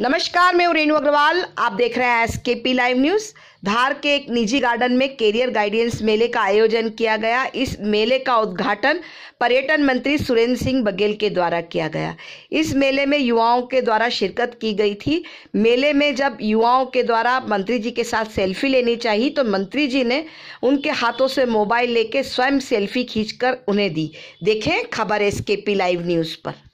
नमस्कार मैं रेणु अग्रवाल आप देख रहे हैं एस के पी लाइव न्यूज धार के एक निजी गार्डन में कैरियर गाइडेंस मेले का आयोजन किया गया इस मेले का उद्घाटन पर्यटन मंत्री सुरेंद्र सिंह बघेल के द्वारा किया गया इस मेले में युवाओं के द्वारा शिरकत की गई थी मेले में जब युवाओं के द्वारा मंत्री जी के साथ सेल्फी लेनी चाहिए तो मंत्री जी ने उनके हाथों से मोबाइल लेके स्वयं सेल्फी खींचकर उन्हें दी देखें खबर एस के पी लाइव न्यूज पर